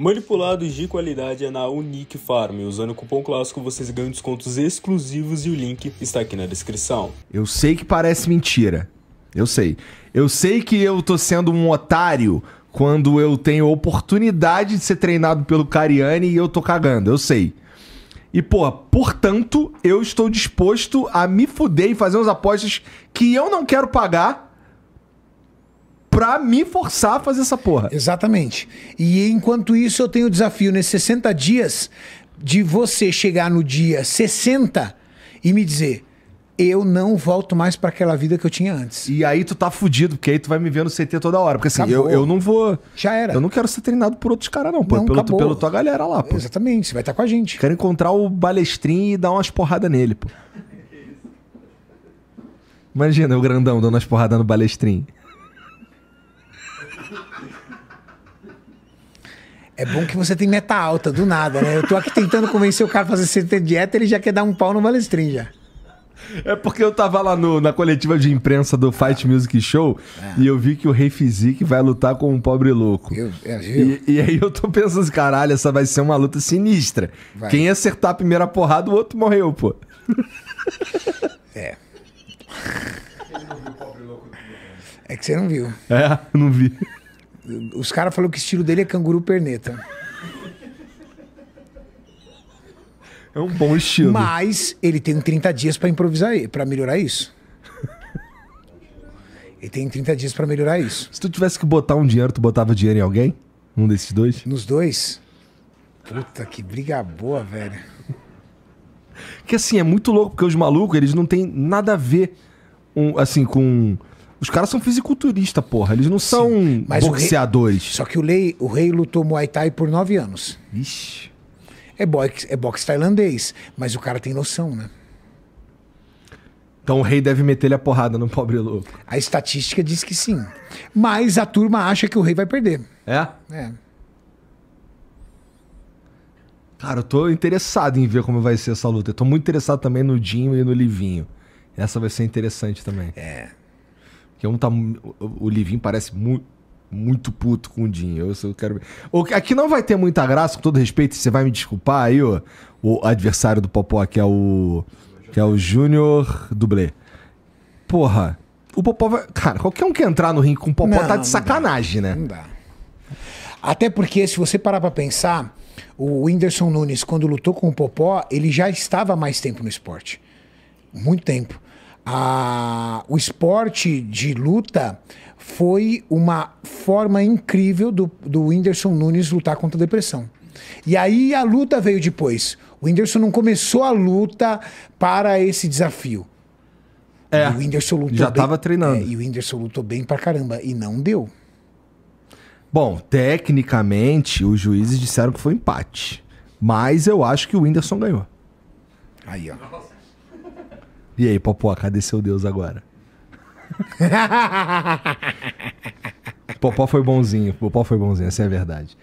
Manipulados de qualidade é na Unique Farm. Usando o cupom clássico vocês ganham descontos exclusivos e o link está aqui na descrição. Eu sei que parece mentira. Eu sei. Eu sei que eu tô sendo um otário quando eu tenho oportunidade de ser treinado pelo Cariani e eu tô cagando. Eu sei. E, pô, portanto, eu estou disposto a me fuder e fazer umas apostas que eu não quero pagar pra me forçar a fazer essa porra. Exatamente. E enquanto isso, eu tenho o desafio nesses 60 dias de você chegar no dia 60 e me dizer. Eu não volto mais para aquela vida que eu tinha antes. E aí tu tá fudido, porque aí tu vai me ver no CT toda hora. Porque assim, eu, eu não vou. Já era. Eu não quero ser treinado por outros caras, não, pô. Não, pelo, pelo tua galera lá, pô. Exatamente, você vai estar tá com a gente. Quero encontrar o balestrinho e dar umas porradas nele, pô. Imagina o grandão dando umas porradas no balestrinho. É bom que você tem meta alta, do nada, né? Eu tô aqui tentando convencer o cara a fazer CT dieta, ele já quer dar um pau no balestrinho já. É porque eu tava lá no, na coletiva de imprensa do Fight Music Show é. e eu vi que o Rei Fizik vai lutar com um pobre louco. Eu, eu, é, eu. E, e, aí eu tô pensando assim, caralho, essa vai ser uma luta sinistra. Vai. Quem acertar a primeira porrada, o outro morreu, pô. É. É que você não viu. É, não vi. Os caras falaram que o estilo dele é canguru perneta. É um bom estilo. Mas ele tem 30 dias para improvisar, para melhorar isso. ele tem 30 dias para melhorar isso. Se tu tivesse que botar um dinheiro, tu botava dinheiro em alguém? Um desses dois? Nos dois? Puta, que briga boa, velho. Que assim, é muito louco, porque os malucos, eles não têm nada a ver, um, assim, com os caras são fisiculturistas, porra. Eles não são boxeadores. Rei, só que o, lei, o rei lutou Muay Thai por nove anos. Ixi. É boxe, é boxe tailandês, mas o cara tem noção, né? Então o rei deve meter-lhe a porrada no pobre louco. A estatística diz que sim. Mas a turma acha que o rei vai perder. É? É. Cara, eu tô interessado em ver como vai ser essa luta. Eu tô muito interessado também no Dinho e no Livinho. Essa vai ser interessante também. É. Que um tá. O Livinho parece muito. Muito puto com o Dinho. Eu, eu quero. Aqui não vai ter muita graça, com todo respeito. Você vai me desculpar aí, ó. O adversário do Popó, que é o. Que é o Júnior Dublê. Porra, o Popó vai. Cara, qualquer um que entrar no ringue com o Popó não, tá de sacanagem, dá. né? Não dá. Até porque, se você parar pra pensar, o Whindersson Nunes, quando lutou com o Popó, ele já estava mais tempo no esporte. Muito tempo a, o esporte de luta foi uma forma incrível do, do Whindersson Nunes lutar contra a depressão. E aí a luta veio depois. O Whindersson não começou a luta para esse desafio. É, e o Whindersson lutou já estava treinando. É, e o Whindersson lutou bem pra caramba e não deu. Bom, tecnicamente, os juízes disseram que foi empate. Mas eu acho que o Whindersson ganhou. Aí, ó. E aí, Popó, cadê seu Deus agora? Popó foi bonzinho, Popó foi bonzinho, essa é a verdade.